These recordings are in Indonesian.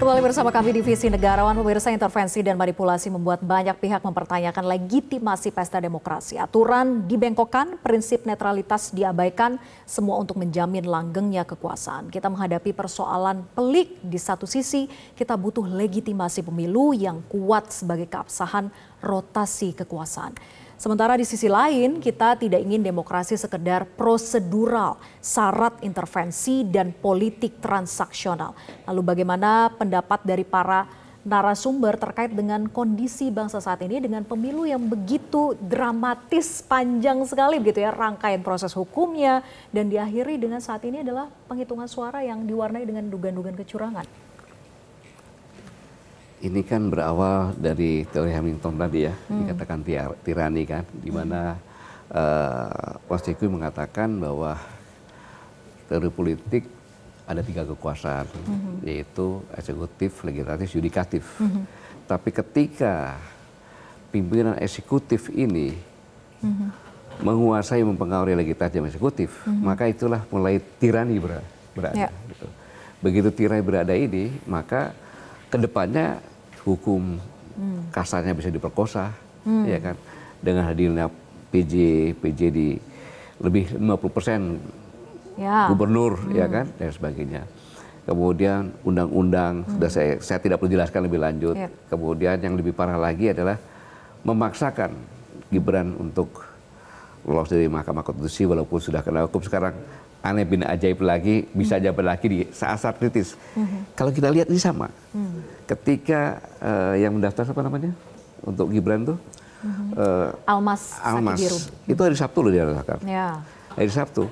Kembali bersama kami di Visi Negarawan, pemirsa intervensi dan manipulasi membuat banyak pihak mempertanyakan legitimasi pesta demokrasi. Aturan dibengkokkan, prinsip netralitas diabaikan, semua untuk menjamin langgengnya kekuasaan. Kita menghadapi persoalan pelik di satu sisi, kita butuh legitimasi pemilu yang kuat sebagai keabsahan rotasi kekuasaan. Sementara di sisi lain, kita tidak ingin demokrasi sekedar prosedural, syarat intervensi dan politik transaksional. Lalu bagaimana pendapat dari para narasumber terkait dengan kondisi bangsa saat ini dengan pemilu yang begitu dramatis panjang sekali begitu ya rangkaian proses hukumnya dan diakhiri dengan saat ini adalah penghitungan suara yang diwarnai dengan dugaan-dugaan kecurangan ini kan berawal dari teori Hamilton tadi ya, hmm. dikatakan tirani kan, di hmm. mana hmm. uh, mengatakan bahwa teori politik ada tiga kekuasaan, hmm. yaitu eksekutif, legislatif, yudikatif. Hmm. Tapi ketika pimpinan eksekutif ini hmm. menguasai, mempengaruhi legislatif dan eksekutif, hmm. maka itulah mulai tirani berada. ya. Gitu. Begitu tirani berada ini, maka kedepannya hukum hmm. kasarnya bisa diperkosa, hmm. ya kan? Dengan hadirnya PJ, PJ di lebih 50 persen ya. gubernur, ya hmm. ya kan, dan sebagainya. Kemudian undang-undang, hmm. sudah saya, saya tidak perlu jelaskan lebih lanjut. ya. Kemudian yang lebih parah lagi adalah memaksakan Gibran untuk lolos dari Mahkamah Konstitusi walaupun sudah kena hukum sekarang aneh bin ajaib lagi bisa hmm. jabat lagi di saat-saat kritis. hmm Kalau kita lihat ini sama. hmm Ketika uh, yang mendaftar apa namanya untuk Gibran tuh hmm uh, Almas Almas hmm. itu hari Sabtu loh dia mendaftar. Ya. Hari Sabtu.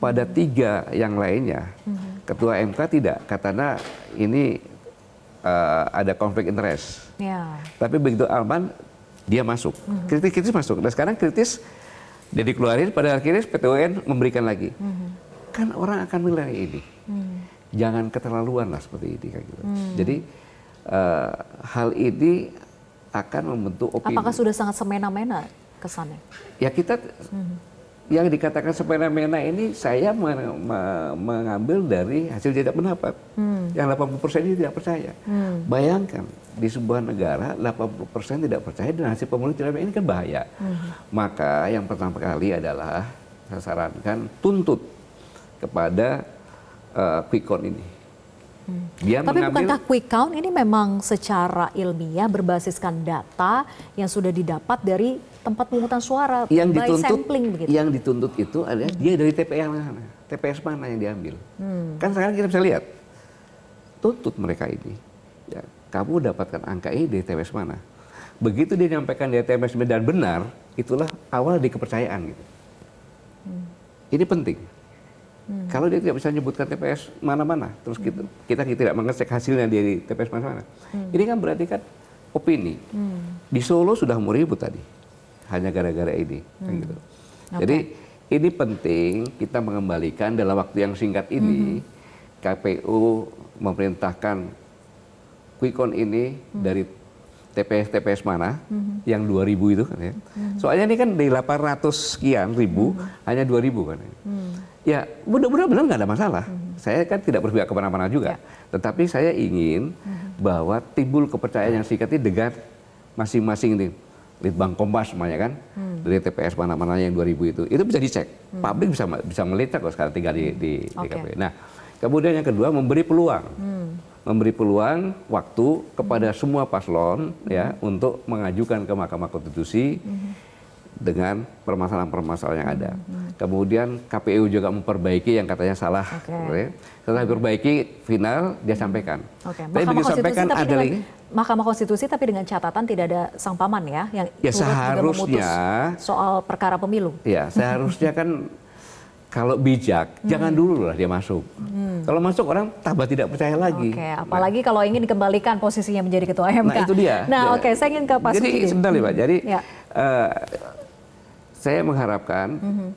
Pada hmm tiga yang lainnya hmm ketua MK tidak katanya ini uh, ada konflik interest. Ya. Tapi begitu Alman dia masuk. Hmm. Kritis-kritis masuk. Dan sekarang kritis jadi keluarin pada akhirnya PTWN memberikan lagi. Hmm. Kan orang akan menilai ini. Hmm. Jangan keterlaluan lah seperti ini kayak gitu. Hmm. Jadi uh, hal ini akan membentuk opini. Apakah sudah sangat semena-mena kesannya? Ya kita hmm yang dikatakan semena-mena ini saya mengambil dari hasil tidak pendapat. Hmm. Yang 80% ini tidak percaya. Hmm. Bayangkan di sebuah negara 80% persen tidak percaya dan hasil pemilu tidak ini kan bahaya. Hmm. Maka yang pertama kali adalah saya sarankan tuntut kepada uh, quick count ini. Hmm. Dia Tapi mengambil, bukankah quick count ini memang secara ilmiah berbasiskan data yang sudah didapat dari tempat pemungutan suara yang dituntut sampling begitu. Yang dituntut itu adalah hmm. dia dari TPS mana, TPS mana yang diambil. Hmm. Kan sekarang kita bisa lihat, tuntut mereka ini. Ya, kamu dapatkan angka ini dari TPS mana. Begitu dia nyampaikan dari TPS dan benar, itulah awal di kepercayaan gitu. Hmm. Ini penting. Hmm. Kalau dia tidak bisa menyebutkan TPS mana-mana, terus hmm. kita, kita tidak mengecek hasilnya dari TPS mana-mana, hmm. ini kan berarti kan opini. Hmm. Di Solo sudah mau ribut tadi hanya gara-gara ini. Hmm. Gitu. Okay. Jadi ini penting kita mengembalikan dalam waktu yang singkat ini hmm. KPU memerintahkan quick count ini hmm. dari TPS TPS mana hmm. yang 2000 itu kan ya. Hmm. Soalnya ini kan dari 800 sekian ribu hmm. hanya 2000 kan. Ya. Hmm. Ya mudah-mudahan benar nggak ada masalah. Hmm. Saya kan tidak berpihak ke mana mana juga. Ya. Tetapi saya ingin hmm. bahwa timbul kepercayaan yang singkat ini dengan masing-masing ini. Litbang Kompas semuanya kan hmm. dari TPS mana-mana yang 2000 itu itu bisa dicek hmm. publik bisa bisa melihat kok sekarang tinggal di di okay. DKP. Nah kemudian yang kedua memberi peluang hmm. memberi peluang waktu kepada semua paslon ya, hmm. ya untuk mengajukan ke Mahkamah Konstitusi hmm dengan permasalahan-permasalahan yang ada. Hmm. hmm. Kemudian KPU juga memperbaiki yang katanya salah. Okay. Gitu ya. Setelah diperbaiki final dia hmm. sampaikan. Okay. Tapi begitu sampaikan ada lagi. Mahkamah Konstitusi tapi dengan catatan tidak ada sang paman ya yang ya, seharusnya soal perkara pemilu. Ya seharusnya kan kalau bijak hmm. jangan dulu lah dia masuk. Hmm. Kalau masuk orang tambah tidak percaya lagi. Oke, okay. Nah. apalagi nah. kalau ingin dikembalikan posisinya menjadi ketua MK. Nah itu dia. Nah, oke, okay. saya ingin ke Pak Jadi sebentar nih Pak. Jadi ya. uh, saya mengharapkan mhm.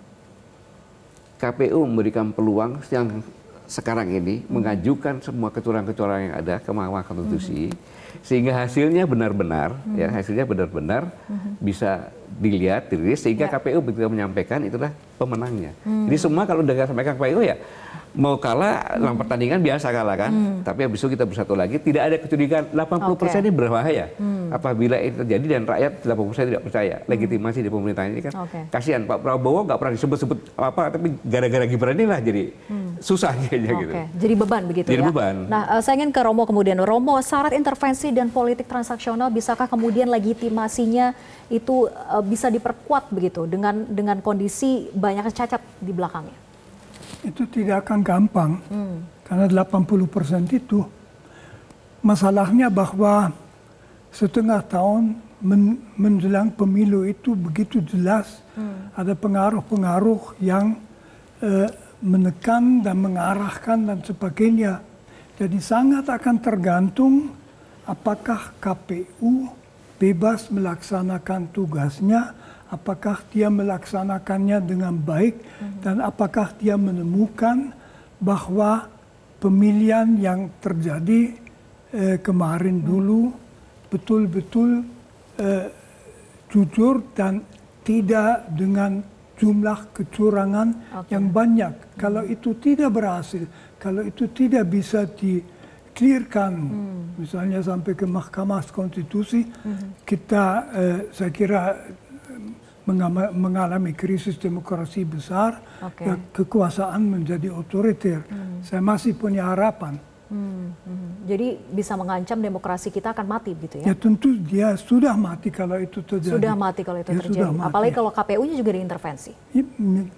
kpu memberikan peluang yang sekarang ini hmm. mengajukan semua kecurangan-kecurangan yang ada ke Mahkamah Konstitusi hmm. sehingga hasilnya benar-benar ya, hmm. ya hasilnya benar-benar hmm. bisa dilihat dirilis sehingga ya. KPU begitu menyampaikan itulah pemenangnya. Hmm. Jadi semua kalau sudah udah sampaikan KPU ya mau kalah hmm. dalam pertandingan biasa kalah kan, hmm. tapi habis itu kita bersatu lagi tidak ada kecurigaan 80% okay. ini berbahaya. Hmm. Apabila itu terjadi dan rakyat 80% tidak percaya hmm. legitimasi hmm. di pemerintahan ini kan. Okay. Kasihan Pak Prabowo nggak pernah disebut-sebut apa tapi gara-gara Gibran inilah jadi hmm susah kayaknya okay. gitu. Jadi beban begitu Jadi ya. beban. Nah, eh, saya ingin ke Romo kemudian. Romo, syarat intervensi dan politik transaksional bisakah kemudian legitimasinya itu eh, bisa diperkuat begitu dengan dengan kondisi banyak cacat di belakangnya? Itu tidak akan gampang. Hmm. Karena 80% itu masalahnya bahwa setengah tahun men menjelang pemilu itu begitu jelas hmm. ada pengaruh-pengaruh yang eh, menekan dan mengarahkan dan sebagainya. Jadi sangat akan tergantung apakah KPU bebas melaksanakan tugasnya, apakah dia melaksanakannya dengan baik, hmm. dan apakah dia menemukan bahwa pemilihan yang terjadi eh, kemarin hmm. dulu betul-betul eh, jujur dan tidak dengan jumlah kecurangan okay. yang banyak. Hmm. Kalau itu tidak berhasil, kalau itu tidak bisa di clearkan, hmm. misalnya sampai ke Mahkamah Konstitusi, hmm. kita eh, saya kira eh, mengalami krisis demokrasi besar, okay. kekuasaan menjadi otoriter. Hmm. Saya masih punya harapan. Hmm, hmm, Jadi bisa mengancam demokrasi kita akan mati gitu ya? Ya tentu dia sudah mati kalau itu terjadi. Sudah mati kalau itu ya, terjadi. Sudah mati. Apalagi kalau KPU-nya juga diintervensi. Ya,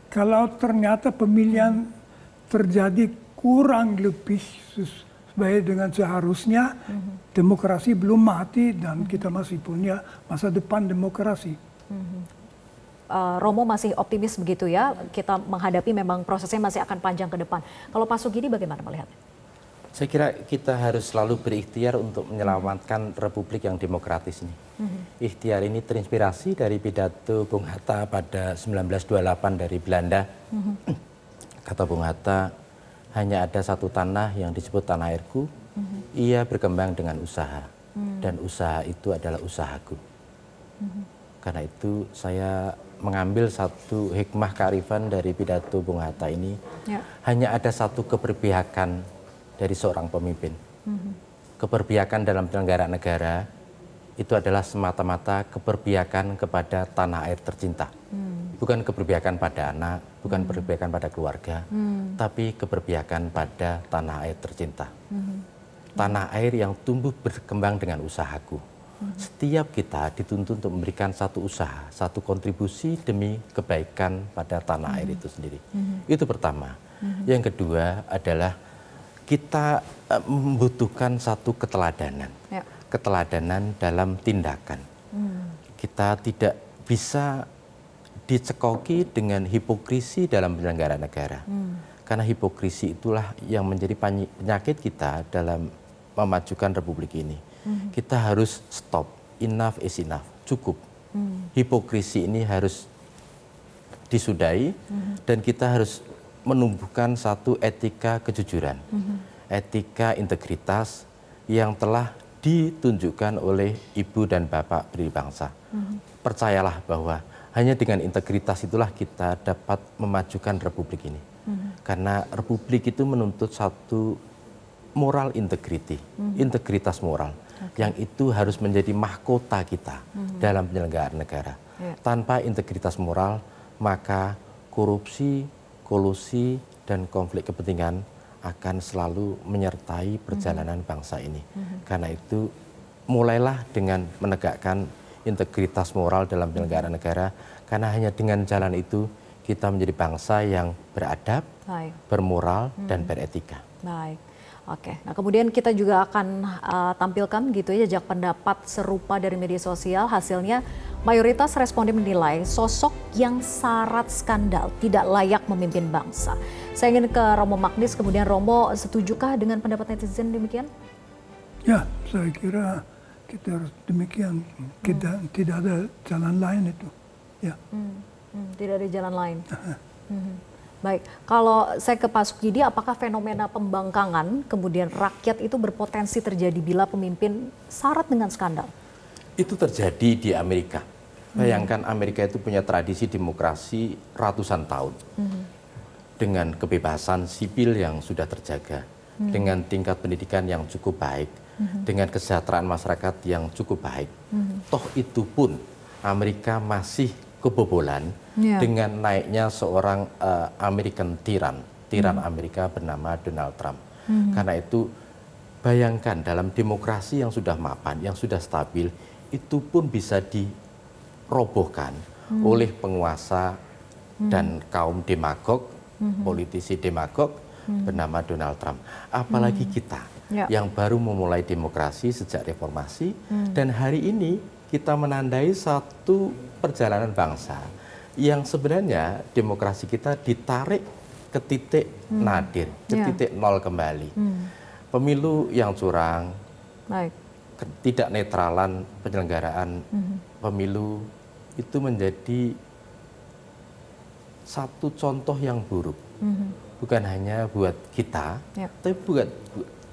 kalau ternyata pemilihan hmm. terjadi kurang lebih sesuai dengan seharusnya, hmm. demokrasi belum mati dan kita hmm. masih punya masa depan demokrasi. Hmm. Uh, Romo masih optimis begitu ya, kita menghadapi memang prosesnya masih akan panjang ke depan. Kalau Pak Sugidi bagaimana melihatnya? Saya kira kita harus selalu berikhtiar untuk menyelamatkan republik yang demokratis ini. mm Ikhtiar ini terinspirasi dari pidato Bung Hatta pada 1928 dari Belanda. Mhm. Kata Bung Hatta, hanya ada satu tanah yang disebut tanah airku. Mhm. Ia berkembang dengan usaha mhm. dan usaha itu adalah usahaku. Karena itu saya mengambil satu hikmah kearifan dari pidato Bung Hatta ini. Ya. Hanya ada satu keberpihakan dari seorang pemimpin. Mm-hmm. Keberpihakan dalam penyelenggara negara itu adalah semata-mata keberpihakan kepada tanah air tercinta. Hmm. Bukan keberpihakan pada anak, bukan hmm. keberpihakan pada keluarga, hmm. tapi keberpihakan pada tanah air tercinta. Hmm. Tanah air yang tumbuh berkembang dengan usahaku. Hmm. Setiap kita dituntut untuk memberikan satu usaha, satu kontribusi demi kebaikan pada tanah hmm. air mm-hmm. itu sendiri. Hmm. Itu pertama. Hmm. Yang kedua adalah kita eh, membutuhkan satu keteladanan, ya. keteladanan dalam tindakan. Hmm. Kita tidak bisa dicekoki dengan hipokrisi dalam penyelenggara negara, hmm. karena hipokrisi itulah yang menjadi penyakit kita dalam memajukan republik ini. Hmm. Kita harus stop, enough is enough, cukup. Hmm. Hipokrisi ini harus disudahi hmm. dan kita harus menumbuhkan satu etika kejujuran, mm-hmm. etika integritas yang telah ditunjukkan oleh ibu dan bapak beri bangsa. Mm-hmm. Percayalah bahwa hanya dengan integritas itulah kita dapat memajukan republik ini. Mm-hmm. Karena republik itu menuntut satu moral integriti, mm-hmm. integritas moral okay. yang itu harus menjadi mahkota kita mm-hmm. dalam penyelenggaraan negara. Yeah. Tanpa integritas moral, maka korupsi, kolusi dan konflik kepentingan akan selalu menyertai perjalanan bangsa ini. Karena itu mulailah dengan menegakkan integritas moral dalam penyelenggara negara karena hanya dengan jalan itu kita menjadi bangsa yang beradab, Baik. bermoral dan hmm. beretika. Baik. Oke, nah kemudian kita juga akan uh, tampilkan gitu ya jejak pendapat serupa dari media sosial. Hasilnya mayoritas responden menilai sosok yang syarat skandal tidak layak memimpin bangsa. Saya ingin ke Romo Magnis, kemudian Romo setujukah dengan pendapat netizen demikian? Ya, saya kira kita harus demikian. Kita hmm. tidak ada jalan lain itu. Ya. Hmm. Hmm. Tidak ada jalan lain. Hmm. Baik, kalau saya ke Pak Sukidi, apakah fenomena pembangkangan kemudian rakyat itu berpotensi terjadi bila pemimpin syarat dengan skandal? Itu terjadi di Amerika. Hmm. Bayangkan Amerika itu punya tradisi demokrasi ratusan tahun. Hmm. Dengan kebebasan sipil yang sudah terjaga, hmm. dengan tingkat pendidikan yang cukup baik, hmm. dengan kesejahteraan masyarakat yang cukup baik. Hmm. Toh itu pun Amerika masih kebobolan yeah. dengan naiknya seorang uh, American tiran, tiran hmm. Amerika bernama Donald Trump. Hmm. Karena itu bayangkan dalam demokrasi yang sudah mapan, yang sudah stabil, itu pun bisa dirobohkan hmm. oleh penguasa hmm. dan kaum demagog, hmm. politisi demagog hmm. bernama Donald Trump. Apalagi hmm. kita ya. yang baru memulai demokrasi sejak reformasi hmm. dan hari ini kita menandai satu perjalanan bangsa yang sebenarnya demokrasi kita ditarik ke titik hmm. nadir, ke yeah. titik nol kembali. Hmm. Pemilu yang curang, like. tidak netralan penyelenggaraan hmm. pemilu itu menjadi satu contoh yang buruk. Hmm. Bukan hanya buat kita, yeah. tapi buat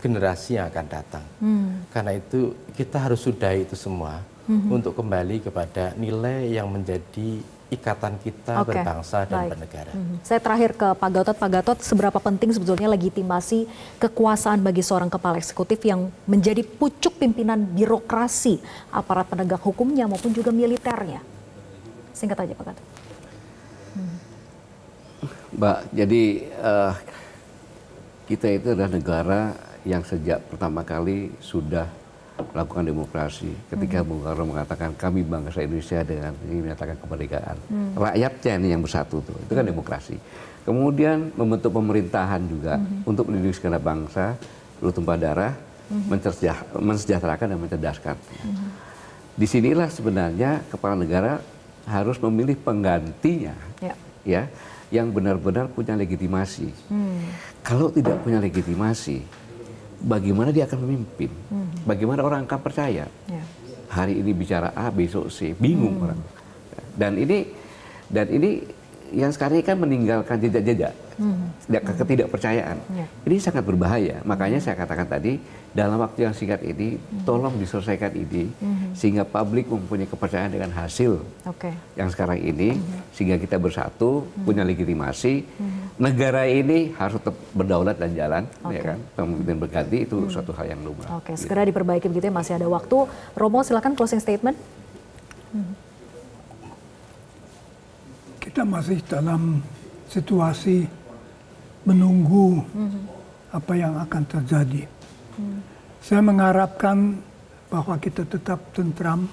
generasi yang akan datang. Hmm. Karena itu kita harus sudahi itu semua hmm. untuk kembali kepada nilai yang menjadi ikatan kita okay. berbangsa dan Baik. bernegara. Hmm. Saya terakhir ke Pak Gatot. Pak Gatot, seberapa penting sebetulnya legitimasi kekuasaan bagi seorang kepala eksekutif yang menjadi pucuk pimpinan birokrasi, aparat penegak hukumnya maupun juga militernya? Singkat aja Pak Gatot. Hmm. Mbak, jadi uh, kita itu adalah negara yang sejak pertama kali sudah melakukan demokrasi ketika hmm. Bung Karno mengatakan kami bangsa Indonesia dengan ini menyatakan kemerdekaan hmm. rakyatnya ini yang bersatu tuh itu kan hmm. demokrasi kemudian membentuk pemerintahan juga hmm. untuk melindungi segala bangsa lalu tumpah darah hmm. mensejahterakan dan mencerdaskan hmm. disinilah sebenarnya kepala negara harus memilih penggantinya ya, ya yang benar-benar punya legitimasi hmm. kalau tidak punya legitimasi bagaimana dia akan memimpin hmm bagaimana orang akan percaya? Ya. Hari ini bicara A, besok C, bingung hmm. orang. Dan ini dan ini yang sekarang ini kan meninggalkan jejak-jejak hmm. ketidakpercayaan. Hmm. Ini sangat berbahaya. Makanya saya katakan tadi dalam waktu yang singkat ini hmm. tolong diselesaikan ini hmm. sehingga publik mempunyai kepercayaan dengan hasil okay. yang sekarang ini hmm. sehingga kita bersatu hmm. punya legitimasi. Hmm. Negara ini harus tetap berdaulat dan jalan, okay. ya kan? Pemimpin berganti itu hmm. suatu hal yang lumrah. Oke, okay, gitu. segera gitu. diperbaiki begitu ya, masih ada waktu. Romo silakan closing statement. Hmm kita masih dalam situasi menunggu apa yang akan terjadi. Saya mengharapkan bahwa kita tetap tentram,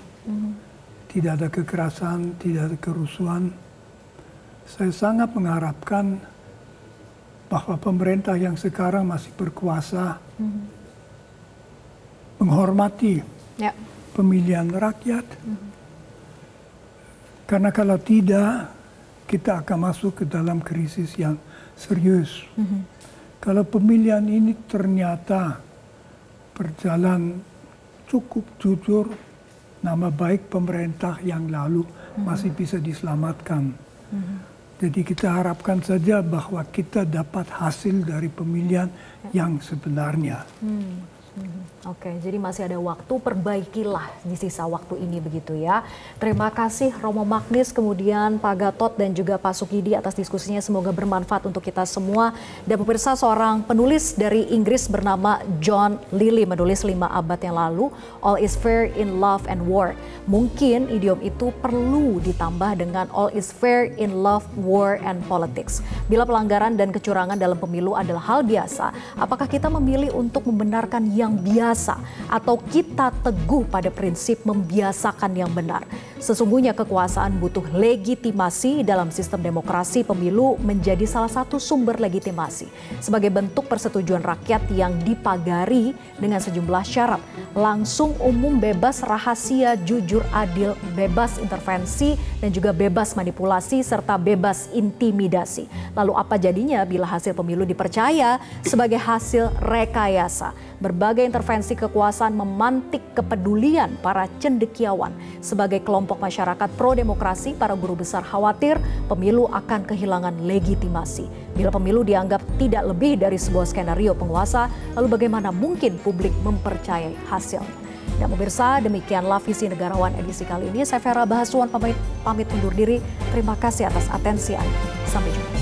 tidak ada kekerasan, tidak ada kerusuhan. Saya sangat mengharapkan bahwa pemerintah yang sekarang masih berkuasa menghormati yep. Ya. pemilihan rakyat. Karena kalau tidak, kita akan masuk ke dalam krisis yang serius. Mm -hmm. Kalau pemilihan ini ternyata berjalan cukup jujur, nama baik pemerintah yang lalu mm -hmm. masih bisa diselamatkan. Mm -hmm. Jadi kita harapkan saja bahwa kita dapat hasil dari pemilihan mm-hmm. yang sebenarnya. Hmm. Mhm. Oke, jadi masih ada waktu, perbaikilah di sisa waktu ini begitu ya. Terima kasih Romo Magnis, kemudian Pak Gatot dan juga Pak Sukidi atas diskusinya. Semoga bermanfaat untuk kita semua. Dan pemirsa seorang penulis dari Inggris bernama John Lilly menulis lima abad yang lalu, All is fair in love and war. Mungkin idiom itu perlu ditambah dengan All is fair in love, war, and politics. Bila pelanggaran dan kecurangan dalam pemilu adalah hal biasa, apakah kita memilih untuk membenarkan yang yang biasa atau kita teguh pada prinsip membiasakan yang benar. Sesungguhnya kekuasaan butuh legitimasi dalam sistem demokrasi pemilu menjadi salah satu sumber legitimasi sebagai bentuk persetujuan rakyat yang dipagari dengan sejumlah syarat langsung umum bebas rahasia jujur adil bebas intervensi dan juga bebas manipulasi serta bebas intimidasi. Lalu apa jadinya bila hasil pemilu dipercaya sebagai hasil rekayasa berbagai berbagai intervensi kekuasaan memantik kepedulian para cendekiawan. Sebagai kelompok masyarakat pro-demokrasi, para guru besar khawatir pemilu akan kehilangan legitimasi. Bila pemilu dianggap tidak lebih dari sebuah skenario penguasa, lalu bagaimana mungkin publik mempercayai hasilnya? Dan pemirsa, demikianlah visi negarawan edisi kali ini. Saya Vera Bahasuan pamit, pamit undur diri. Terima kasih atas atensi Anda. Sampai jumpa.